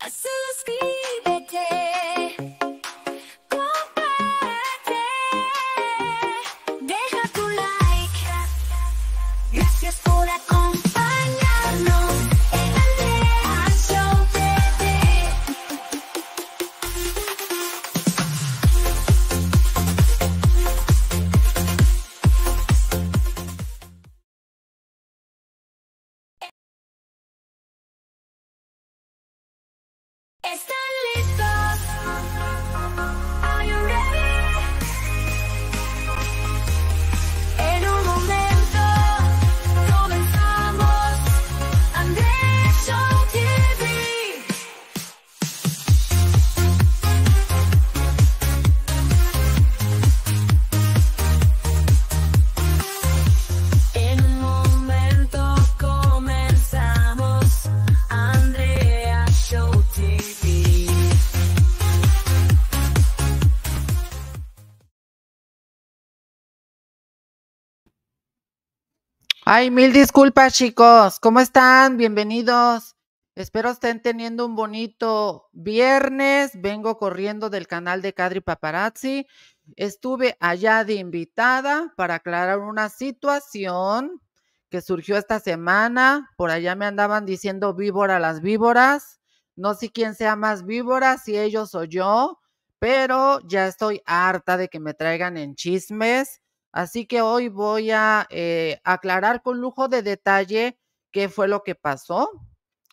I see you speed, baby. Ay, mil disculpas, chicos. ¿Cómo están? Bienvenidos. Espero estén teniendo un bonito viernes. Vengo corriendo del canal de Cadri Paparazzi. Estuve allá de invitada para aclarar una situación que surgió esta semana. Por allá me andaban diciendo víbora las víboras. No sé quién sea más víbora, si ellos o yo, pero ya estoy harta de que me traigan en chismes Así que hoy voy a eh, aclarar con lujo de detalle qué fue lo que pasó.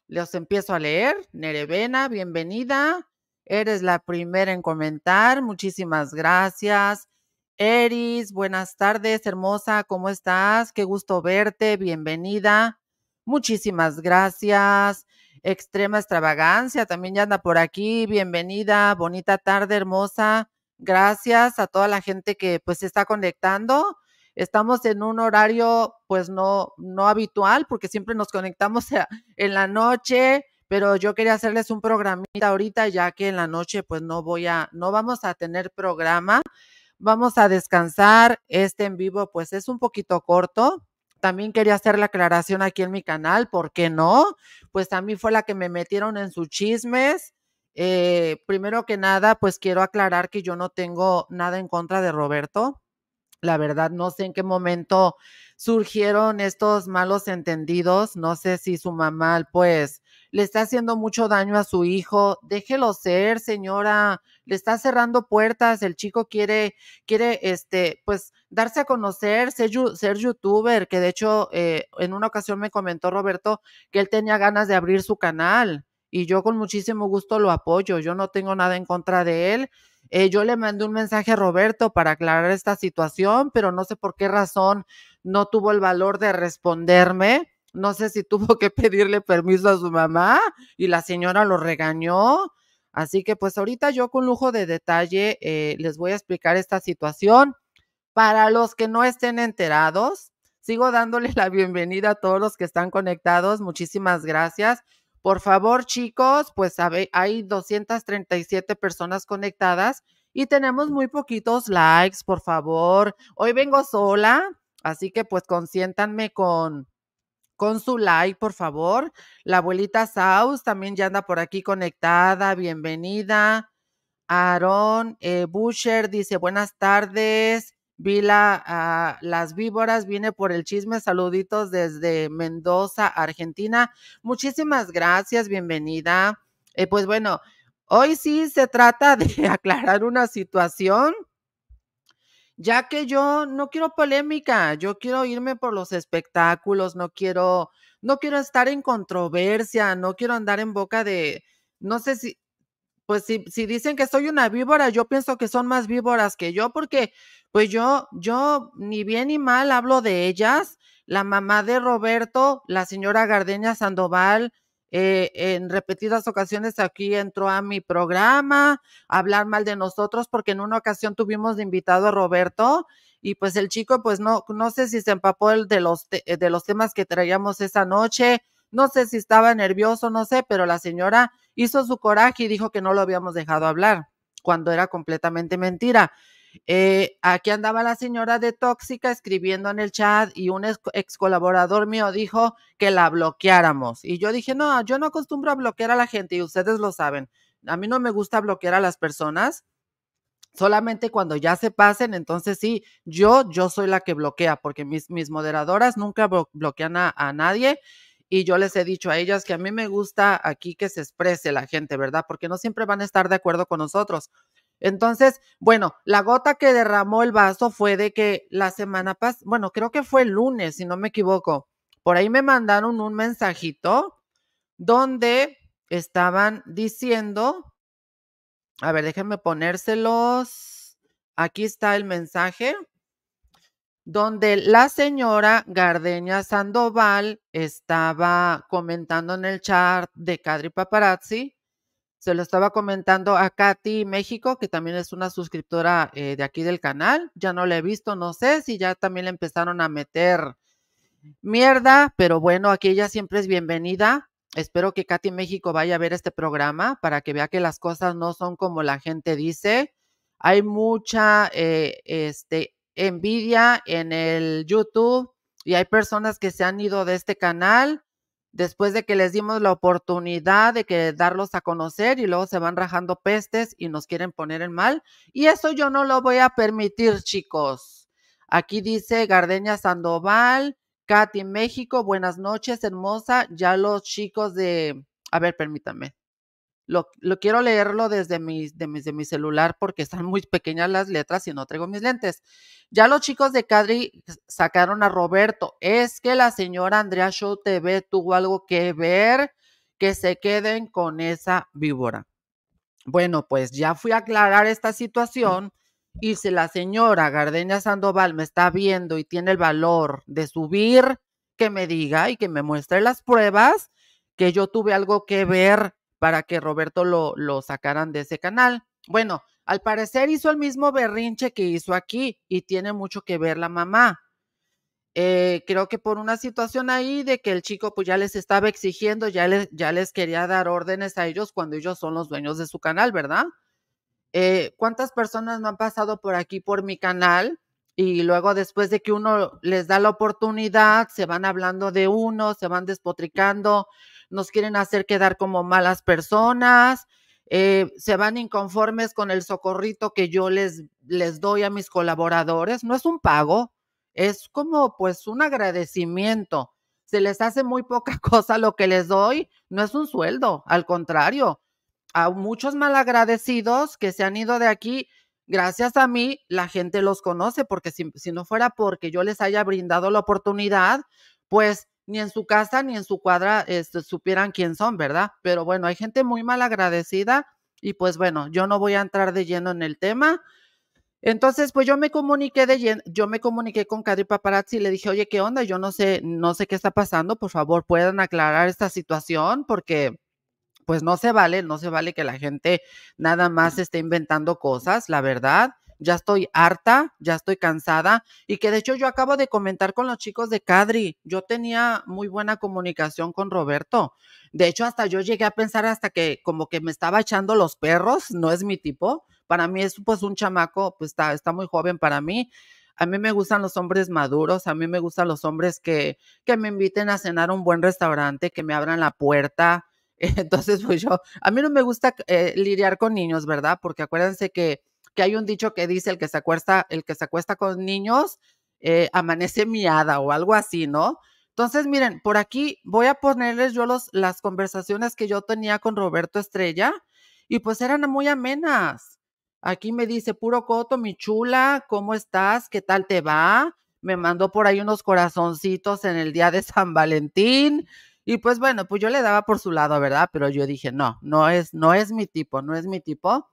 Les empiezo a leer. Nerevena, bienvenida. Eres la primera en comentar. Muchísimas gracias. Eris, buenas tardes, hermosa. ¿Cómo estás? Qué gusto verte. Bienvenida. Muchísimas gracias. Extrema extravagancia también ya anda por aquí. Bienvenida. Bonita tarde, hermosa. Gracias a toda la gente que pues se está conectando. Estamos en un horario pues no, no habitual porque siempre nos conectamos en la noche, pero yo quería hacerles un programita ahorita ya que en la noche pues no voy a, no vamos a tener programa. Vamos a descansar. Este en vivo pues es un poquito corto, también quería hacer la aclaración aquí en mi canal, ¿por qué no? Pues a mí fue la que me metieron en sus chismes eh, primero que nada, pues quiero aclarar que yo no tengo nada en contra de Roberto. La verdad, no sé en qué momento surgieron estos malos entendidos. No sé si su mamá, pues, le está haciendo mucho daño a su hijo. Déjelo ser, señora. Le está cerrando puertas. El chico quiere, quiere, este, pues, darse a conocer, ser, youtuber. Que de hecho, eh, en una ocasión me comentó Roberto que él tenía ganas de abrir su canal y yo con muchísimo gusto lo apoyo. Yo no tengo nada en contra de él. Eh, yo le mandé un mensaje a Roberto para aclarar esta situación, pero no sé por qué razón no tuvo el valor de responderme. No sé si tuvo que pedirle permiso a su mamá y la señora lo regañó. Así que pues ahorita yo con lujo de detalle eh, les voy a explicar esta situación. Para los que no estén enterados, sigo dándole la bienvenida a todos los que están conectados. Muchísimas gracias. Por favor, chicos, pues hay 237 personas conectadas y tenemos muy poquitos likes, por favor. Hoy vengo sola, así que pues consiéntanme con con su like, por favor. La abuelita Saus también ya anda por aquí conectada, bienvenida. Aaron eh, dice buenas tardes. Vila ah, las víboras, viene por el chisme, saluditos desde Mendoza, Argentina. Muchísimas gracias, bienvenida. Eh, pues bueno, hoy sí se trata de aclarar una situación, ya que yo no quiero polémica, yo quiero irme por los espectáculos, no quiero, no quiero estar en controversia, no quiero andar en boca de, no sé si, pues si, dicen que soy una víbora, yo pienso que son más víboras que yo porque pues yo, yo ni bien ni mal hablo de ellas. La mamá de Roberto, la señora Gardeña Sandoval, eh, en repetidas ocasiones aquí entró a mi programa a hablar mal de nosotros, porque en una ocasión tuvimos de invitado a Roberto y pues el chico, pues no, no sé si se empapó el de los, eh, de los temas que traíamos esa noche, no sé si estaba nervioso, no sé, pero la señora hizo su coraje y dijo que no lo habíamos dejado hablar, cuando era completamente mentira. Eh, aquí andaba la señora de Tóxica escribiendo en el chat y un ex colaborador mío dijo que la bloqueáramos. Y yo dije, no, yo no acostumbro a bloquear a la gente y ustedes lo saben. A mí no me gusta bloquear a las personas. Solamente cuando ya se pasen, entonces sí, yo, yo soy la que bloquea, porque mis, mis moderadoras nunca bloquean a nadie y yo les he dicho a ellas que a mí me gusta aquí que se exprese la gente, ¿verdad? Porque no siempre van a estar de acuerdo con nosotros, entonces, bueno, la gota que derramó el vaso fue de que la semana pasada, bueno, creo que fue el lunes, si no me equivoco, por ahí me mandaron un mensajito donde estaban diciendo, a ver, déjenme ponérselos, aquí está el mensaje, donde la señora Gardeña Sandoval estaba comentando en el chat de Cadri Paparazzi se lo estaba comentando a Katy México, que también es una suscriptora eh, de aquí del canal. Ya no la he visto, no sé si ya también le empezaron a meter mierda, pero bueno, aquí ella siempre es bienvenida. Espero que Katy México vaya a ver este programa para que vea que las cosas no son como la gente dice. Hay mucha eh, este, envidia en el YouTube y hay personas que se han ido de este canal después de que les dimos la oportunidad de que darlos a conocer y luego se van rajando pestes y nos quieren poner en mal. Y eso yo no lo voy a permitir, chicos. Aquí dice Gardeña Sandoval, Katy México, buenas noches, hermosa. Ya los chicos de, a ver, permítanme. Lo, quiero leerlo desde mi, de mi celular porque están muy pequeñas las letras y no traigo mis lentes. Ya los chicos de Cadri sacaron a Roberto. Es que la señora Andrea Show TV tuvo algo que ver que se queden con esa víbora. Bueno, pues ya fui a aclarar esta situación y si la señora Gardeña Sandoval me está viendo y tiene el valor de subir, que me diga y que me muestre las pruebas que yo tuve algo que ver para que Roberto lo, lo sacaran de ese canal. Bueno, al parecer hizo el mismo berrinche que hizo aquí y tiene mucho que ver la mamá. Eh, creo que por una situación ahí de que el chico pues ya les estaba exigiendo, ya les, quería dar órdenes a ellos cuando ellos son los dueños de su canal, ¿verdad? Eh, ¿Cuántas personas no han pasado por aquí por mi canal? Y luego después de que uno les da la oportunidad, se van hablando de uno, se van despotricando, nos quieren hacer quedar como malas personas, eh, se van inconformes con el socorrito que yo les, les doy a mis colaboradores. No es un pago, es como pues un agradecimiento. Se les hace muy poca cosa lo que les doy, no es un sueldo, al contrario. A muchos malagradecidos que se han ido de aquí, gracias a mí, la gente los conoce, porque si no fuera porque yo les haya brindado la oportunidad, pues ni en su casa ni en su cuadra este, supieran quién son, ¿verdad? Pero bueno, hay gente muy mal agradecida y pues bueno, yo no voy a entrar de lleno en el tema. Entonces, pues yo me comuniqué de lleno, yo me comuniqué con Cadri Paparazzi y le dije, oye, ¿qué onda? Yo no sé, no sé qué está pasando, por favor, puedan aclarar esta situación porque pues no se vale, no se vale que la gente nada más esté inventando cosas, la verdad ya estoy harta, ya estoy cansada y que de hecho yo acabo de comentar con los chicos de Cadri, yo tenía muy buena comunicación con Roberto, de hecho hasta yo llegué a pensar hasta que como que me estaba echando los perros, no es mi tipo, para mí es pues un chamaco, pues está, está muy joven para mí, a mí me gustan los hombres maduros, a mí me gustan los hombres que, que me inviten a cenar a un buen restaurante, que me abran la puerta. Entonces, pues yo, a mí no me gusta eh, lidiar con niños, ¿verdad? Porque acuérdense que que hay un dicho que dice el que se acuesta, el que se acuesta con niños, eh, amanece miada o algo así, ¿no? Entonces, miren, por aquí voy a ponerles yo los, las conversaciones que yo tenía con Roberto Estrella y pues eran muy amenas. Aquí me dice, puro coto, mi chula, ¿cómo estás? ¿Qué tal te va? Me mandó por ahí unos corazoncitos en el día de San Valentín. Y pues bueno, pues yo le daba por su lado, ¿verdad? Pero yo dije, no, no es, no es mi tipo, no es mi tipo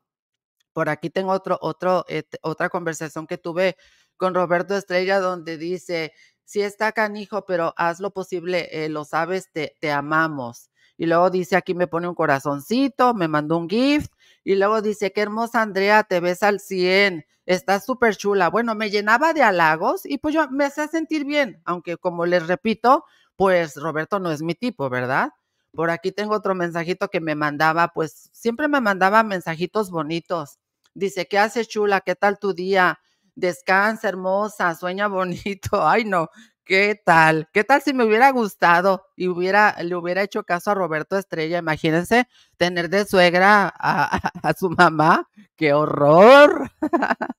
por aquí tengo otro, otro, este, otra conversación que tuve con Roberto Estrella donde dice, si está canijo, pero haz lo posible, eh, lo sabes, te, te amamos. Y luego dice, aquí me pone un corazoncito, me mandó un gift. Y luego dice, qué hermosa Andrea, te ves al 100, estás súper chula. Bueno, me llenaba de halagos y pues yo me hacía sentir bien, aunque como les repito, pues Roberto no es mi tipo, ¿verdad? Por aquí tengo otro mensajito que me mandaba, pues siempre me mandaba mensajitos bonitos. Dice, ¿qué haces chula? ¿Qué tal tu día? Descansa hermosa, sueña bonito. Ay, no, ¿qué tal? ¿Qué tal si me hubiera gustado y hubiera, le hubiera hecho caso a Roberto Estrella? Imagínense tener de suegra a, su mamá. ¡Qué horror!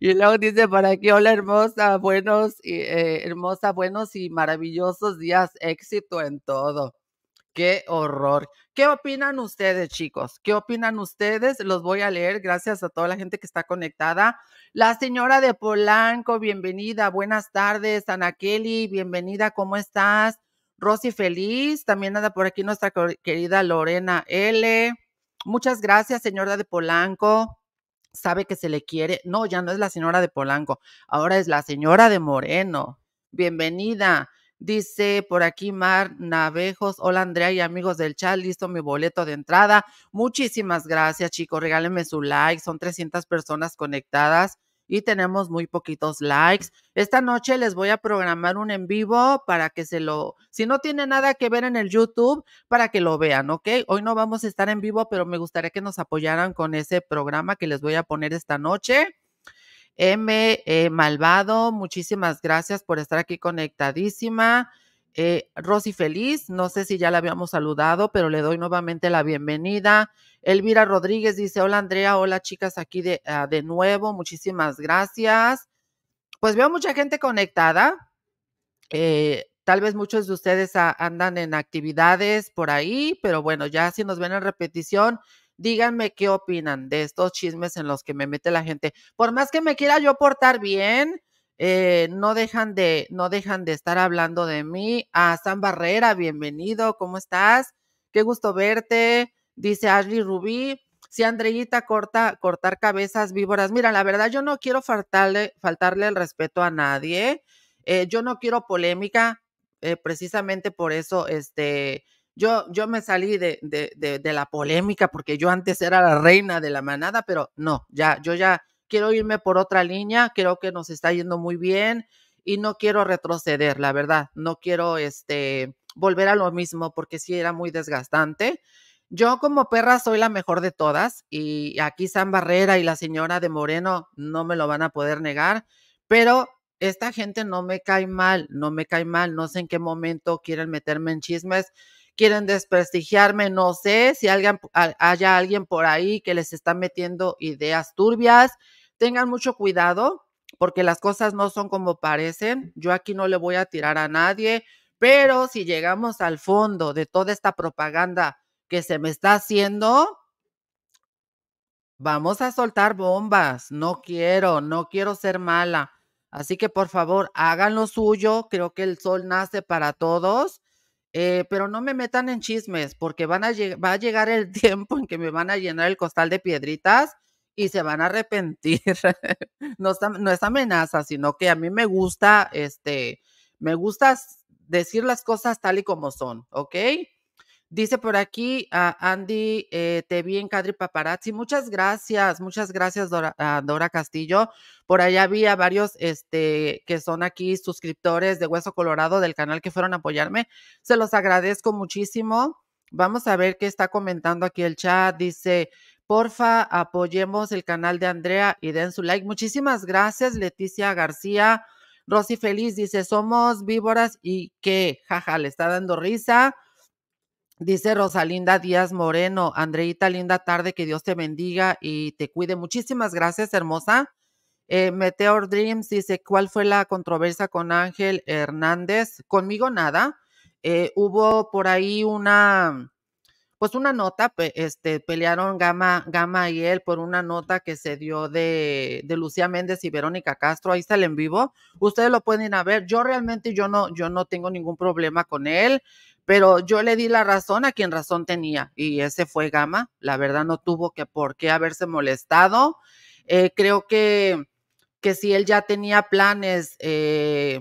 Y luego dice para aquí, hola hermosa, buenos y eh, hermosa, buenos y maravillosos días, éxito en todo. Qué horror. ¿Qué opinan ustedes, chicos? ¿Qué opinan ustedes? Los voy a leer. Gracias a toda la gente que está conectada. La señora de Polanco, bienvenida. Buenas tardes. Ana Kelly, bienvenida. ¿Cómo estás? Rosy Feliz, también anda por aquí nuestra querida Lorena L. Muchas gracias, señora de Polanco. Sabe que se le quiere. No, ya no es la señora de Polanco. Ahora es la señora de Moreno. Bienvenida. Dice por aquí Mar Navejos, hola Andrea y amigos del chat, listo mi boleto de entrada. Muchísimas gracias chicos, regálenme su like, son 300 personas conectadas y tenemos muy poquitos likes. Esta noche les voy a programar un en vivo para que se lo, si no tiene nada que ver en el YouTube, para que lo vean, ¿ok? Hoy no vamos a estar en vivo, pero me gustaría que nos apoyaran con ese programa que les voy a poner esta noche. M eh, Malvado, muchísimas gracias por estar aquí conectadísima. Eh, Rosy Feliz, no sé si ya la habíamos saludado, pero le doy nuevamente la bienvenida. Elvira Rodríguez dice, hola Andrea, hola chicas aquí de, ah, de nuevo, muchísimas gracias. Pues veo mucha gente conectada. Eh, tal vez muchos de ustedes andan en actividades por ahí, pero bueno, ya si nos ven en repetición, Díganme qué opinan de estos chismes en los que me mete la gente. Por más que me quiera yo portar bien, eh, no, dejan de, no dejan de estar hablando de mí. A ah, San Barrera, bienvenido, ¿cómo estás? Qué gusto verte. Dice Ashley Rubí, si Andreita corta, cortar cabezas víboras. Mira, la verdad yo no quiero faltarle, faltarle el respeto a nadie. Eh, yo no quiero polémica, eh, precisamente por eso, este, yo, yo me salí de, de, de, la polémica porque yo antes era la reina de la manada, pero no, ya, yo ya quiero irme por otra línea, creo que nos está yendo muy bien y no quiero retroceder, la verdad, no quiero este, volver a lo mismo porque sí era muy desgastante. Yo como perra soy la mejor de todas y aquí San Barrera y la señora de Moreno no me lo van a poder negar, pero esta gente no me cae mal, no me cae mal, no sé en qué momento quieren meterme en chismes quieren desprestigiarme, no sé si alguien, haya alguien por ahí que les está metiendo ideas turbias. Tengan mucho cuidado porque las cosas no son como parecen. Yo aquí no le voy a tirar a nadie, pero si llegamos al fondo de toda esta propaganda que se me está haciendo, vamos a soltar bombas. No quiero, no quiero ser mala. Así que por favor, hagan lo suyo. Creo que el sol nace para todos. Eh, pero no me metan en chismes porque van a va a llegar el tiempo en que me van a llenar el costal de piedritas y se van a arrepentir. no, es amenaza, sino que a mí me gusta, este, me gusta decir las cosas tal y como son, ¿ok? Dice por aquí a Andy, eh, te vi en Cadri Paparazzi. Muchas gracias, muchas gracias, Dora, Castillo. Por allá había varios este, que son aquí suscriptores de Hueso Colorado del canal que fueron a apoyarme. Se los agradezco muchísimo. Vamos a ver qué está comentando aquí el chat. Dice, porfa, apoyemos el canal de Andrea y den su like. Muchísimas gracias, Leticia García. Rosy Feliz dice, somos víboras y qué, jaja, le está dando risa. Dice Rosalinda Díaz Moreno, Andreita, linda tarde, que Dios te bendiga y te cuide. Muchísimas gracias, hermosa. Eh, Meteor Dreams dice, ¿cuál fue la controversia con Ángel Hernández? Conmigo nada. Eh, hubo por ahí una, pues una nota, este, pelearon Gama, Gama y él por una nota que se dio de, de Lucía Méndez y Verónica Castro, ahí está en vivo, ustedes lo pueden ver, yo realmente yo no, yo no tengo ningún problema con él, pero yo le di la razón a quien razón tenía y ese fue Gama, la verdad no tuvo que por qué haberse molestado, eh, creo que, que si él ya tenía planes eh,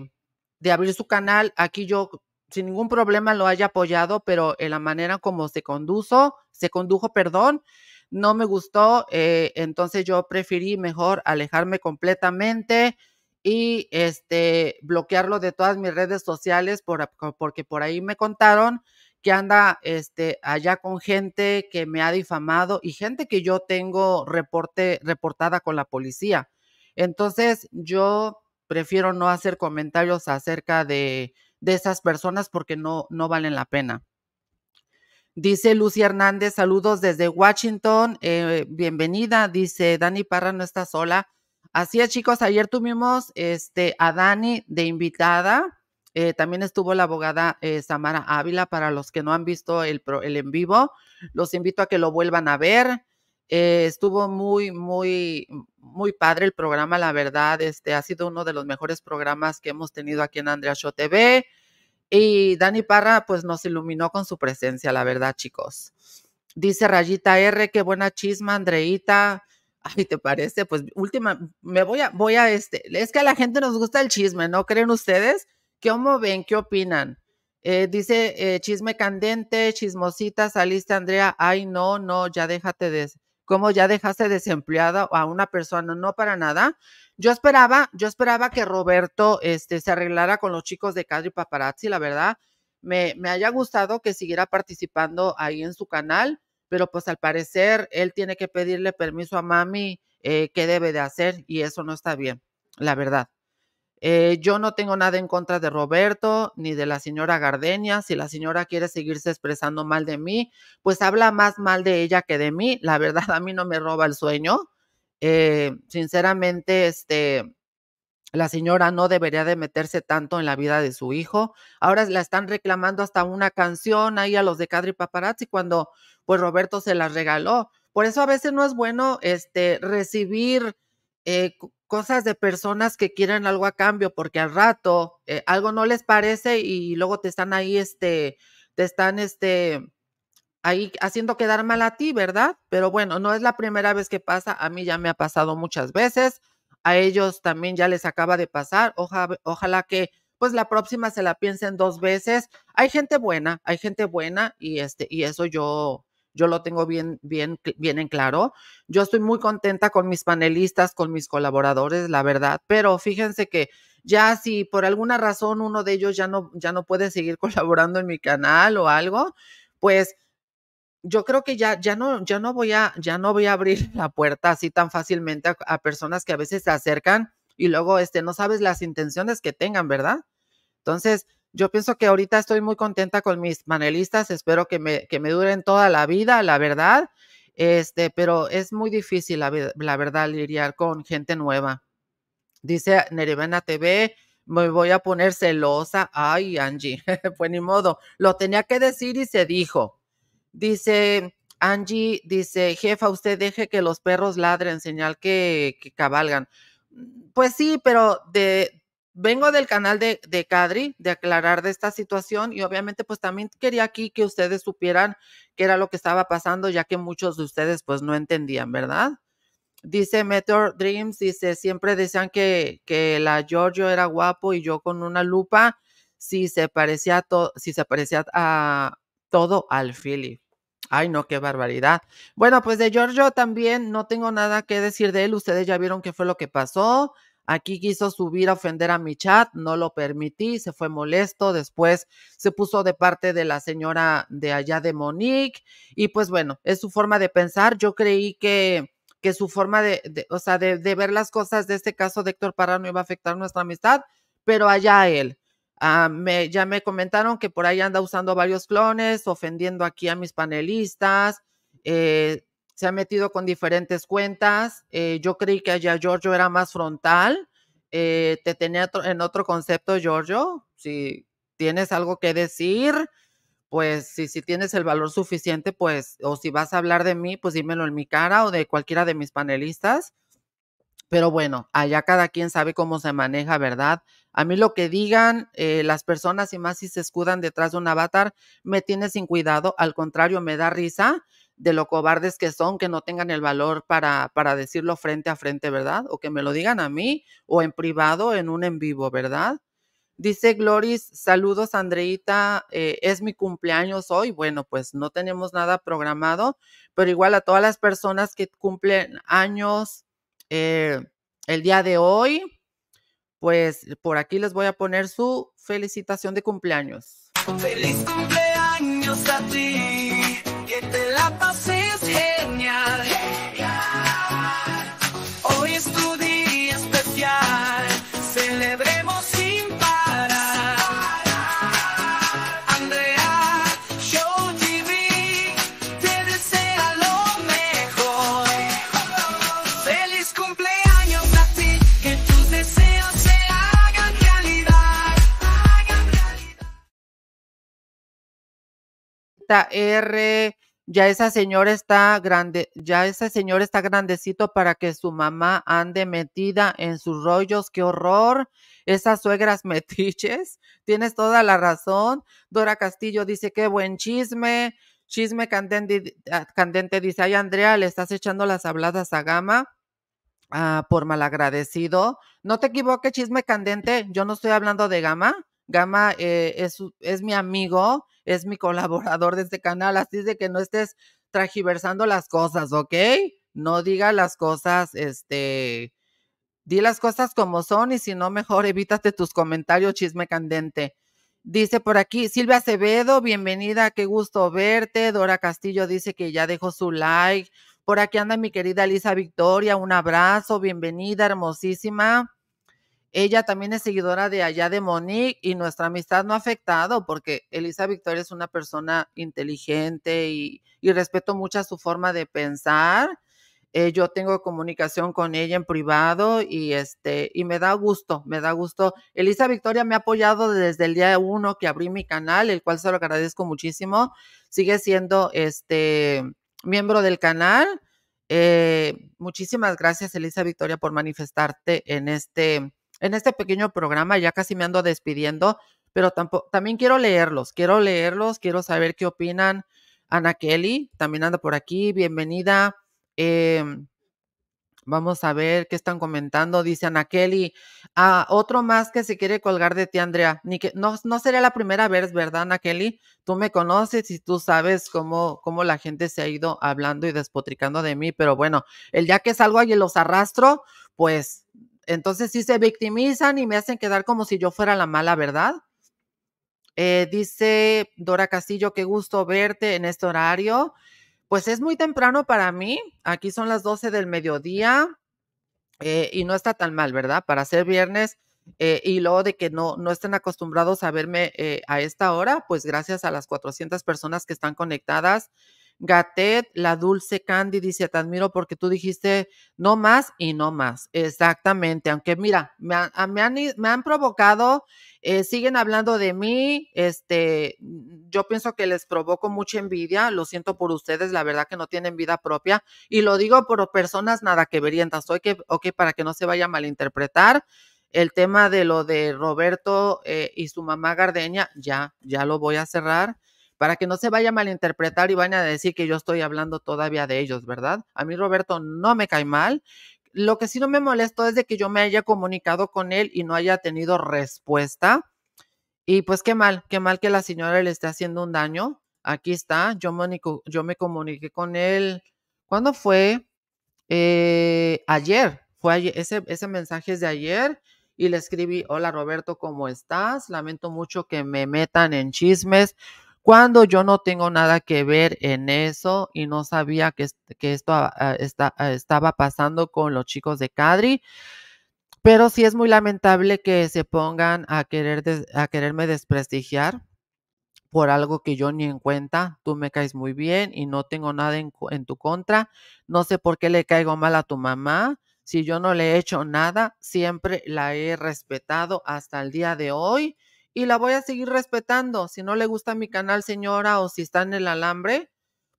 de abrir su canal, aquí yo sin ningún problema lo haya apoyado, pero en eh, la manera como se condujo, se condujo, perdón, no me gustó, eh, entonces yo preferí mejor alejarme completamente y este bloquearlo de todas mis redes sociales por, porque por ahí me contaron que anda este allá con gente que me ha difamado y gente que yo tengo reporte reportada con la policía. Entonces, yo prefiero no hacer comentarios acerca de de esas personas porque no, no valen la pena. Dice Lucy Hernández, saludos desde Washington, eh, bienvenida. Dice Dani Parra, no está sola. Así es, chicos, ayer tuvimos este, a Dani de invitada. Eh, también estuvo la abogada eh, Samara Ávila, para los que no han visto el, el en vivo. Los invito a que lo vuelvan a ver. Eh, estuvo muy, muy, muy padre el programa, la verdad. Este ha sido uno de los mejores programas que hemos tenido aquí en Andrea Show TV. Y Dani Parra, pues nos iluminó con su presencia, la verdad, chicos. Dice Rayita R, qué buena chisma, Andreita. Ay, ¿te parece? Pues última, me voy a, voy a este. Es que a la gente nos gusta el chisme, ¿no creen ustedes? ¿Cómo ven? ¿Qué opinan? Eh, dice eh, chisme candente, chismosita, saliste Andrea. Ay, no, no, ya déjate de, cómo ya dejaste desempleada a una persona, no para nada. Yo esperaba, yo esperaba que Roberto este, se arreglara con los chicos de Cadre Paparazzi, la verdad. Me, me haya gustado que siguiera participando ahí en su canal, pero pues al parecer él tiene que pedirle permiso a mami eh, qué debe de hacer y eso no está bien, la verdad. Eh, yo no tengo nada en contra de Roberto ni de la señora Gardenia. Si la señora quiere seguirse expresando mal de mí, pues habla más mal de ella que de mí. La verdad, a mí no me roba el sueño. Eh, sinceramente, este, la señora no debería de meterse tanto en la vida de su hijo. Ahora la están reclamando hasta una canción ahí a los de Cadri Paparazzi cuando pues Roberto se la regaló. Por eso a veces no es bueno este, recibir eh, cosas de personas que quieren algo a cambio, porque al rato eh, algo no les parece y luego te están ahí, este, te están, este, ahí haciendo quedar mal a ti, ¿verdad? Pero bueno, no es la primera vez que pasa, a mí ya me ha pasado muchas veces, a ellos también ya les acaba de pasar, ojalá que pues la próxima se la piensen dos veces. Hay gente buena, hay gente buena y este y eso yo yo lo tengo bien, bien, bien en claro. Yo estoy muy contenta con mis panelistas, con mis colaboradores, la verdad, pero fíjense que ya si por alguna razón uno de ellos ya no, ya no puede seguir colaborando en mi canal o algo, pues yo creo que ya, ya no, no voy a, ya no voy a abrir la puerta así tan fácilmente a, a personas que a veces se acercan y luego este, no sabes las intenciones que tengan, ¿verdad? Entonces, yo pienso que ahorita estoy muy contenta con mis panelistas, espero que me, que me duren toda la vida, la verdad, este, pero es muy difícil, la, verdad, lidiar con gente nueva. Dice Nerevena TV, me voy a poner celosa. Ay, Angie, pues ni modo, lo tenía que decir y se dijo. Dice Angie, dice, jefa, usted deje que los perros ladren, señal que, que cabalgan. Pues sí, pero de, vengo del canal de, de Cadri, de aclarar de esta situación y obviamente pues también quería aquí que ustedes supieran qué era lo que estaba pasando, ya que muchos de ustedes pues no entendían, ¿verdad? Dice Meteor Dreams, dice, siempre decían que, que la Giorgio era guapo y yo con una lupa, si se parecía a, si se parecía a todo al Philly. Ay, no, qué barbaridad. Bueno, pues de Giorgio también no tengo nada que decir de él. Ustedes ya vieron qué fue lo que pasó. Aquí quiso subir a ofender a mi chat, no lo permití, se fue molesto, después se puso de parte de la señora de allá de Monique y pues bueno, es su forma de pensar. Yo creí que, que su forma de, o sea, de, ver las cosas de este caso de Héctor Parra no iba a afectar nuestra amistad, pero allá él. Ah, me, ya me comentaron que por ahí anda usando varios clones, ofendiendo aquí a mis panelistas, eh, se ha metido con diferentes cuentas. Eh, yo creí que allá Giorgio era más frontal. Eh, te tenía en otro concepto, Giorgio. Si tienes algo que decir, pues si, si tienes el valor suficiente, pues, o si vas a hablar de mí, pues dímelo en mi cara o de cualquiera de mis panelistas. Pero bueno, allá cada quien sabe cómo se maneja, ¿verdad? A mí lo que digan eh, las personas y más si se escudan detrás de un avatar, me tiene sin cuidado, al contrario, me da risa de lo cobardes que son, que no tengan el valor para, para decirlo frente a frente, ¿verdad? O que me lo digan a mí o en privado, en un en vivo, ¿verdad? Dice Gloris, saludos Andreita, eh, es mi cumpleaños hoy. Bueno, pues no tenemos nada programado, pero igual a todas las personas que cumplen años eh, el día de hoy, pues por aquí les voy a poner su felicitación de cumpleaños. Feliz cumpleaños a ti. R, ya esa señora está grande, ya ese señor está grandecito para que su mamá ande metida en sus rollos, qué horror, esas suegras metiches, tienes toda la razón. Dora Castillo dice, qué buen chisme, chisme candente, ah, candente dice, ay Andrea, le estás echando las habladas a Gama. Ah, por malagradecido. No te equivoques, chisme candente. Yo no estoy hablando de gama. Gama eh, es, es mi amigo, es mi colaborador de este canal, así es de que no estés tragiversando las cosas, ¿ok? No diga las cosas, este, di las cosas como son y si no, mejor evítate tus comentarios, chisme candente. Dice por aquí, Silvia Acevedo, bienvenida, qué gusto verte. Dora Castillo dice que ya dejó su like. Por aquí anda mi querida Elisa Victoria, un abrazo, bienvenida, hermosísima. Ella también es seguidora de allá de Monique y nuestra amistad no ha afectado porque Elisa Victoria es una persona inteligente y, respeto mucho su forma de pensar. Eh, yo tengo comunicación con ella en privado y este y me da gusto, me da gusto. Elisa Victoria me ha apoyado desde el día uno que abrí mi canal, el cual se lo agradezco muchísimo. Sigue siendo este miembro del canal. Eh, muchísimas gracias, Elisa Victoria, por manifestarte en este en este pequeño programa, ya casi me ando despidiendo, pero tampoco, también quiero leerlos, quiero leerlos, quiero saber qué opinan. Ana Kelly también anda por aquí, bienvenida. Em, vamos a ver qué están comentando. Dice Ana Kelly, ah, otro más que se quiere colgar de ti, Andrea. Ni que, no, no sería la primera vez, ¿verdad, Ana Kelly? Tú me conoces y tú sabes cómo, cómo la gente se ha ido hablando y despotricando de mí, pero bueno, el día que salgo y los arrastro, pues entonces sí se victimizan y me hacen quedar como si yo fuera la mala, ¿verdad? Eh, dice Dora Castillo, qué gusto verte en este horario. Pues es muy temprano para mí. Aquí son las 12 del mediodía eh, y no está tan mal, ¿verdad? Para ser viernes eh, y luego de que no, no estén acostumbrados a verme a esta hora, pues gracias a las 400 personas que están conectadas. Gatet, la dulce Candy dice, te admiro porque tú dijiste no más y no más. Exactamente, aunque mira, me, han, provocado, eh, siguen hablando de mí, este, yo pienso que les provoco mucha envidia, lo siento por ustedes, la verdad que no tienen vida propia y lo digo por personas nada que verientas, soy que, ok, para que no se vaya a malinterpretar. El tema de lo de Roberto eh, y su mamá Gardeña, ya, ya lo voy a cerrar para que no se vaya a malinterpretar y vayan a decir que yo estoy hablando todavía de ellos, ¿verdad? A mí Roberto no me cae mal. Lo que sí no me molesto es de que yo me haya comunicado con él y no haya tenido respuesta. Y pues qué mal, qué mal que la señora le esté haciendo un daño. Aquí está, yo, yo me comuniqué con él. ¿Cuándo fue? Eh, ayer, fue ese, ese mensaje es de ayer y le escribí, hola Roberto, ¿cómo estás? Lamento mucho que me metan en chismes cuando yo no tengo nada que ver en eso y no sabía que, esto estaba pasando con los chicos de Cadri. Pero sí es muy lamentable que se pongan a, querer a quererme desprestigiar por algo que yo ni en cuenta. Tú me caes muy bien y no tengo nada en, en tu contra. No sé por qué le caigo mal a tu mamá. Si yo no le he hecho nada, siempre la he respetado hasta el día de hoy y la voy a seguir respetando. Si no le gusta mi canal, señora, o si está en el alambre,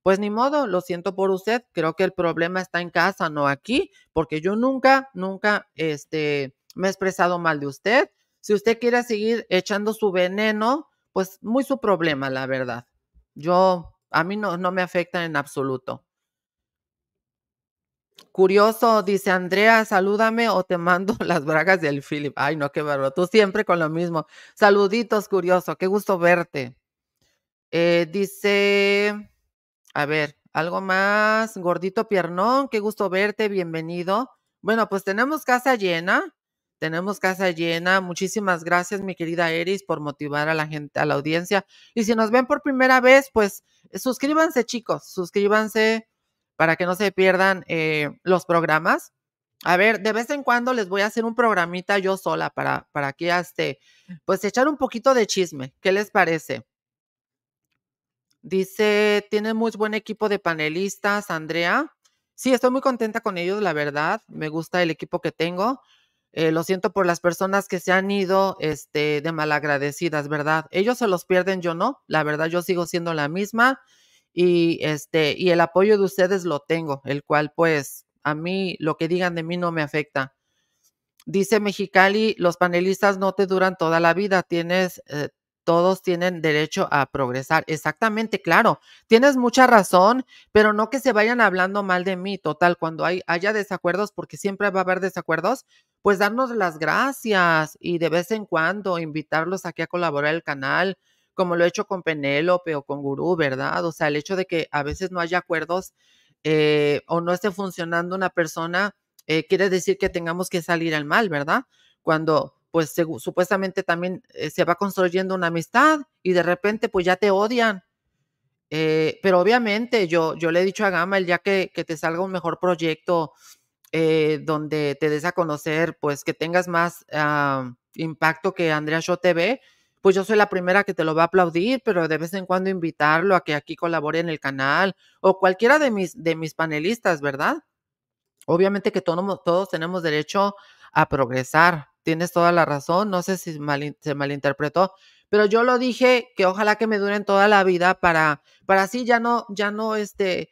pues ni modo, lo siento por usted. Creo que el problema está en casa, no aquí, porque yo nunca, nunca este, me he expresado mal de usted. Si usted quiere seguir echando su veneno, pues muy su problema, la verdad. Yo, a mí no, no me afecta en absoluto. Curioso, dice Andrea, salúdame o te mando las bragas del Philip. Ay, no, qué barro, Tú siempre con lo mismo. Saluditos, curioso. Qué gusto verte. Eh, dice, a ver, algo más. Gordito Piernón, qué gusto verte. Bienvenido. Bueno, pues tenemos casa llena. Tenemos casa llena. Muchísimas gracias, mi querida Eris, por motivar a la gente, a la audiencia. Y si nos ven por primera vez, pues eh, suscríbanse, chicos. Suscríbanse para que no se pierdan eh, los programas. A ver, de vez en cuando les voy a hacer un programita yo sola para, para que este, pues echar un poquito de chisme. ¿Qué les parece? Dice, tiene muy buen equipo de panelistas, Andrea. Sí, estoy muy contenta con ellos, la verdad. Me gusta el equipo que tengo. Eh, lo siento por las personas que se han ido este, de malagradecidas, ¿verdad? Ellos se los pierden, yo no. La verdad, yo sigo siendo la misma y este y el apoyo de ustedes lo tengo, el cual pues a mí lo que digan de mí no me afecta. Dice Mexicali, los panelistas no te duran toda la vida, tienes eh, todos tienen derecho a progresar. Exactamente, claro. Tienes mucha razón, pero no que se vayan hablando mal de mí. Total, cuando hay, haya desacuerdos, porque siempre va a haber desacuerdos, pues darnos las gracias y de vez en cuando invitarlos aquí a colaborar el canal como lo he hecho con Penélope o con Gurú, ¿verdad? O sea, el hecho de que a veces no haya acuerdos eh, o no esté funcionando una persona, eh, quiere decir que tengamos que salir al mal, ¿verdad? Cuando pues supuestamente también eh, se va construyendo una amistad y de repente pues ya te odian. pero obviamente yo, yo le he dicho a Gama, el día que, que te salga un mejor proyecto, donde te des a conocer, pues que tengas más ah, impacto que Andrea Show TV, pues yo soy la primera que te lo va a aplaudir, pero de vez en cuando invitarlo a que aquí colabore en el canal o cualquiera de mis, de mis panelistas, ¿verdad? Obviamente que todos, todos tenemos derecho a progresar. Tienes toda la razón, no sé si se malinterpretó, pero yo lo dije que ojalá que me duren toda la vida para, para así ya no, ya no este,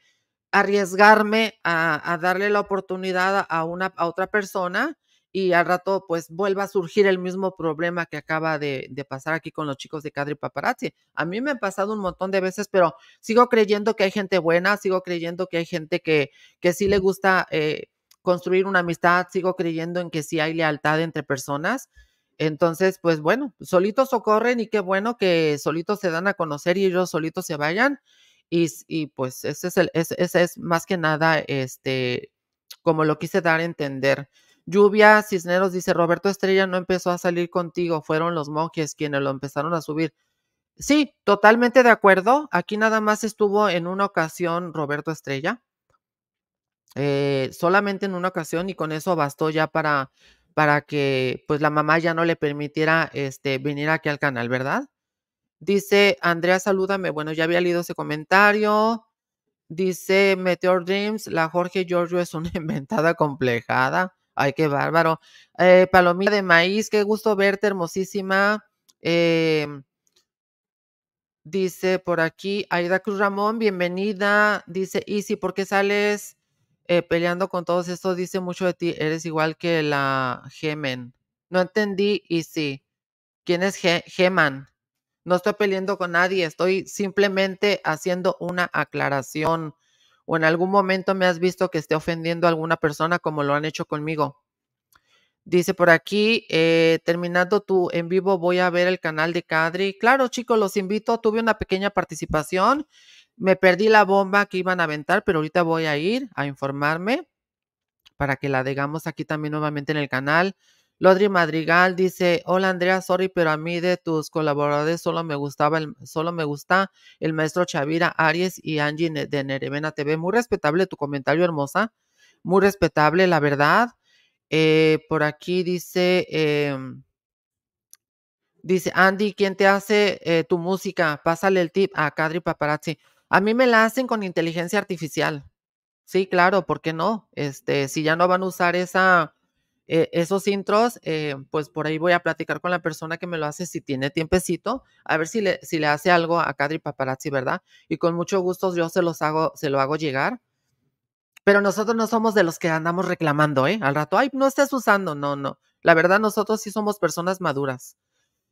arriesgarme a, a darle la oportunidad a, una, a otra persona y al rato pues vuelva a surgir el mismo problema que acaba de, pasar aquí con los chicos de Cadre Paparazzi. A mí me ha pasado un montón de veces, pero sigo creyendo que hay gente buena, sigo creyendo que hay gente que, que sí le gusta eh, construir una amistad, sigo creyendo en que sí hay lealtad entre personas. Entonces, pues bueno, solitos socorren y qué bueno que solitos se dan a conocer y ellos solitos se vayan. Y, pues ese es, ese es más que nada, este, como lo quise dar a entender. Lluvia Cisneros dice, Roberto Estrella no empezó a salir contigo, fueron los monjes quienes lo empezaron a subir. Sí, totalmente de acuerdo. Aquí nada más estuvo en una ocasión Roberto Estrella. Eh, solamente en una ocasión y con eso bastó ya para, para que pues la mamá ya no le permitiera este, venir aquí al canal, ¿verdad? Dice, Andrea, salúdame. Bueno, ya había leído ese comentario. Dice Meteor Dreams, la Jorge Giorgio es una inventada complejada. Ay, qué bárbaro. Eh, palomita de maíz, qué gusto verte, hermosísima. Em, dice por aquí Aida Cruz Ramón, bienvenida. Dice Easy, ¿por qué sales eh, peleando con todos estos? Dice mucho de ti, eres igual que la Gemen. No entendí, Easy. ¿Quién es Geman? No estoy peleando con nadie, estoy simplemente haciendo una aclaración o en algún momento me has visto que esté ofendiendo a alguna persona como lo han hecho conmigo. Dice por aquí, eh, terminando tu en vivo, voy a ver el canal de Cadri. Claro, chicos, los invito. Tuve una pequeña participación. Me perdí la bomba que iban a aventar, pero ahorita voy a ir a informarme para que la digamos aquí también nuevamente en el canal. Lodri Madrigal dice, hola Andrea, sorry, pero a mí de tus colaboradores solo me gustaba el, solo me gusta el maestro Chavira Aries y Angie de Nerevena TV. Muy respetable tu comentario, hermosa. Muy respetable, la verdad. Eh, por aquí dice, em, dice Andy, ¿quién te hace eh, tu música? Pásale el tip a Kadri Paparazzi. A mí me la hacen con inteligencia artificial. Sí, claro, ¿por qué no? Este, si ya no van a usar esa eh, esos intros, eh, pues por ahí voy a platicar con la persona que me lo hace si tiene tiempecito, a ver si le, si le hace algo a Cadri Paparazzi, ¿verdad? Y con mucho gusto yo se los hago, se lo hago llegar. Pero nosotros no somos de los que andamos reclamando, ¿eh? Al rato, ay, no estés usando, no, no. La verdad, nosotros sí somos personas maduras.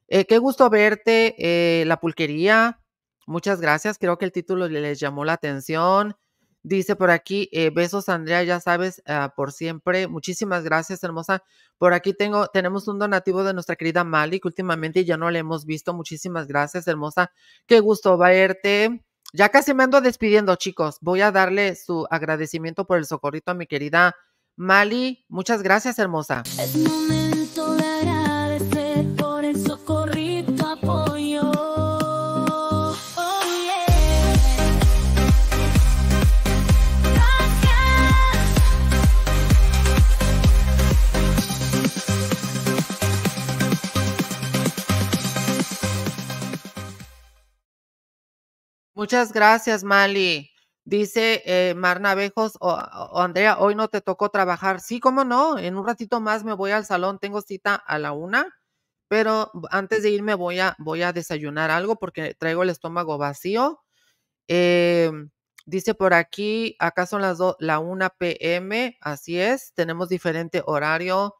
Eh, qué gusto verte, La Pulquería. Muchas gracias. Creo que el título les llamó la atención. Dice por aquí, eh, besos Andrea, ya sabes, ah, por siempre. Muchísimas gracias, hermosa. Por aquí tengo, tenemos un donativo de nuestra querida Mali, que últimamente ya no le hemos visto. Muchísimas gracias, hermosa. Qué gusto verte. Ya casi me ando despidiendo, chicos. Voy a darle su agradecimiento por el socorrito a mi querida Mali. Muchas gracias, hermosa. Muchas gracias, Mali. Dice eh, Marna Bejos, o, Andrea, hoy no te tocó trabajar. Sí, cómo no, en un ratito más me voy al salón, tengo cita a la una, pero antes de irme voy a, voy a desayunar algo porque traigo el estómago vacío. Em, dice por aquí, acá son las dos, la una pm, así es, tenemos diferente horario.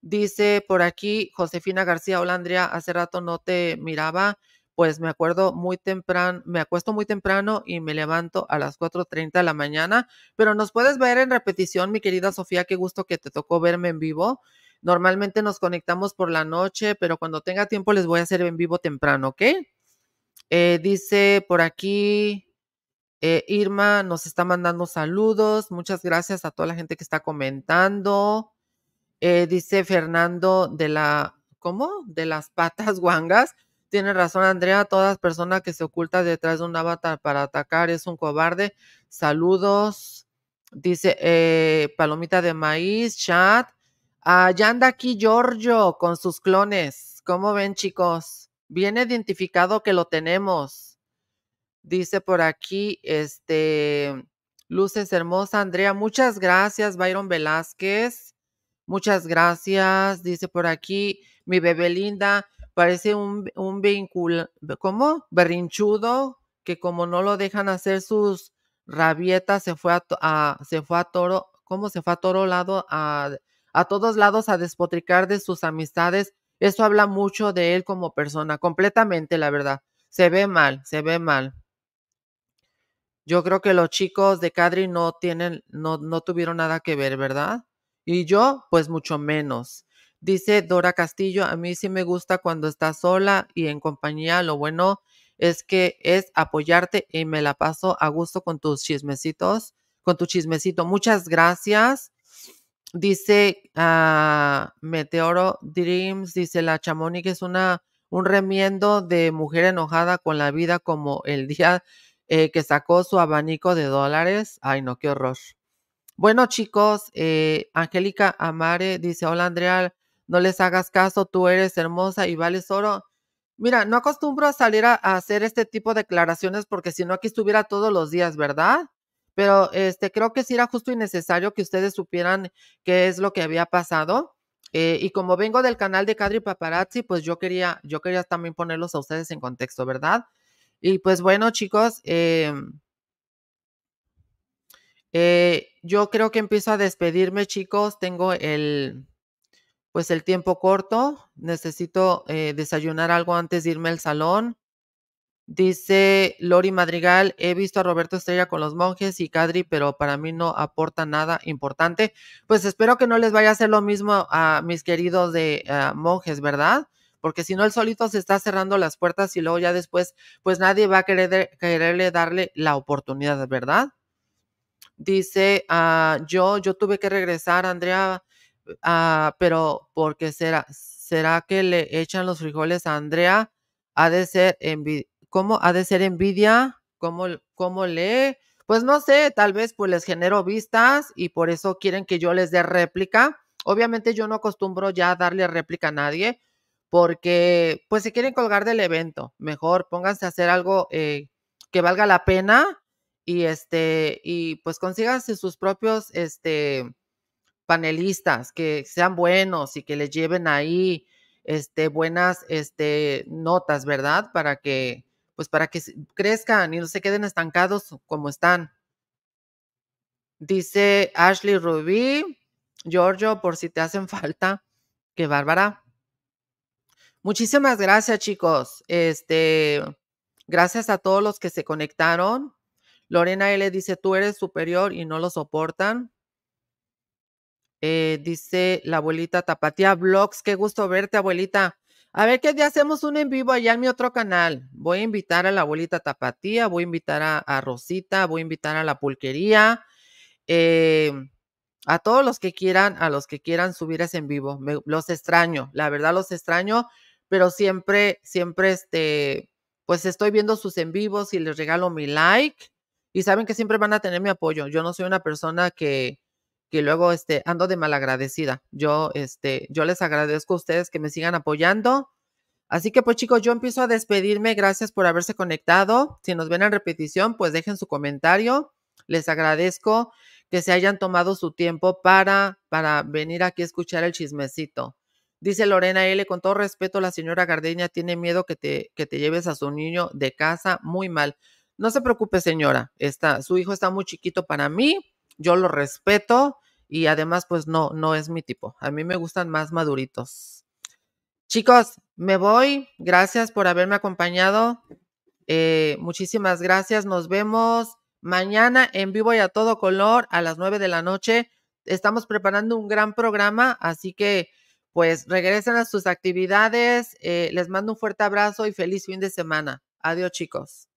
Dice por aquí Josefina García, hola Andrea, hace rato no te miraba pues me acuerdo muy temprano, me acuesto muy temprano y me levanto a las 4.30 de la mañana, pero nos puedes ver en repetición, mi querida Sofía, qué gusto que te tocó verme en vivo. Normalmente nos conectamos por la noche, pero cuando tenga tiempo les voy a hacer en vivo temprano, ¿ok? Eh, dice por aquí, eh, Irma nos está mandando saludos. Muchas gracias a toda la gente que está comentando. Eh, dice Fernando de la, ¿cómo? De las patas guangas. Tiene razón Andrea, toda persona que se oculta detrás de un avatar para atacar es un cobarde. Saludos, dice eh, Palomita de Maíz, chat. allá ah, anda aquí Giorgio con sus clones. ¿Cómo ven chicos? Bien identificado que lo tenemos. Dice por aquí, este, luces hermosa, Andrea. Muchas gracias, Byron Velázquez. Muchas gracias, dice por aquí mi bebé linda parece un, un ¿cómo? Berrinchudo, que como no lo dejan hacer sus rabietas, se fue a, se fue a toro, ¿cómo se fue a toro lado? A, todos lados a despotricar de sus amistades. Eso habla mucho de él como persona, completamente, la verdad. Se ve mal, se ve mal. Yo creo que los chicos de Cadri no tienen, no, no tuvieron nada que ver, ¿verdad? Y yo, pues mucho menos. Dice Dora Castillo, a mí sí me gusta cuando estás sola y en compañía. Lo bueno es que es apoyarte y me la paso a gusto con tus chismecitos, con tu chismecito. Muchas gracias. Dice ah, Meteoro Dreams, dice la chamónica: que es una, un remiendo de mujer enojada con la vida como el día eh, que sacó su abanico de dólares. Ay, no, qué horror. Bueno, chicos, eh, Angélica Amare dice, hola Andrea, no les hagas caso, tú eres hermosa y vales oro. Mira, no acostumbro a salir a, hacer este tipo de declaraciones porque si no aquí estuviera todos los días, ¿verdad? Pero este creo que sí era justo y necesario que ustedes supieran qué es lo que había pasado. Eh, y como vengo del canal de Cadri Paparazzi, pues yo quería, yo quería también ponerlos a ustedes en contexto, ¿verdad? Y pues bueno, chicos, em, eh, yo creo que empiezo a despedirme, chicos. Tengo el, pues el tiempo corto, necesito eh, desayunar algo antes de irme al salón. Dice Lori Madrigal, he visto a Roberto Estrella con los monjes y Cadri, pero para mí no aporta nada importante. Pues espero que no les vaya a hacer lo mismo a mis queridos de ah, monjes, ¿verdad? Porque si no, el solito se está cerrando las puertas y luego ya después, pues nadie va a querer, quererle darle la oportunidad, ¿verdad? Dice, ah, yo, yo tuve que regresar, Andrea, Ah, pero porque será? ¿Será que le echan los frijoles a Andrea? ¿Ha de ser envidia? ¿Cómo ha de ser envidia? ¿Cómo, cómo le? Pues no sé, tal vez pues les genero vistas y por eso quieren que yo les dé réplica. Obviamente yo no acostumbro ya a darle réplica a nadie porque pues se quieren colgar del evento. Mejor pónganse a hacer algo eh, que valga la pena y este y pues consíganse sus propios este panelistas que sean buenos y que les lleven ahí este, buenas este, notas, ¿verdad? Para que, pues para que crezcan y no se queden estancados como están. Dice Ashley Rubí, Giorgio, por si te hacen falta. que bárbara. Muchísimas gracias, chicos. Este, gracias a todos los que se conectaron. Lorena L dice, tú eres superior y no lo soportan. Eh, dice la abuelita Tapatía Vlogs, qué gusto verte, abuelita. A ver qué día hacemos un en vivo allá en mi otro canal. Voy a invitar a la abuelita Tapatía, voy a invitar a, Rosita, voy a invitar a la pulquería, eh, a todos los que quieran, a los que quieran subir ese en vivo. los extraño, la verdad los extraño, pero siempre, siempre este, pues estoy viendo sus en vivos y les regalo mi like. Y saben que siempre van a tener mi apoyo. Yo no soy una persona que, que luego este, ando de malagradecida. Yo, este, yo les agradezco a ustedes que me sigan apoyando. Así que pues chicos, yo empiezo a despedirme. Gracias por haberse conectado. Si nos ven en repetición, pues dejen su comentario. Les agradezco que se hayan tomado su tiempo para, para venir aquí a escuchar el chismecito. Dice Lorena L, con todo respeto, la señora Gardeña tiene miedo que te, que te lleves a su niño de casa muy mal. No se preocupe, señora. Está, su hijo está muy chiquito para mí yo lo respeto y además pues no, no es mi tipo. A mí me gustan más maduritos. Chicos, me voy. Gracias por haberme acompañado. Eh, muchísimas gracias. Nos vemos mañana en vivo y a todo color a las nueve de la noche. Estamos preparando un gran programa, así que pues regresen a sus actividades. Eh, les mando un fuerte abrazo y feliz fin de semana. Adiós chicos.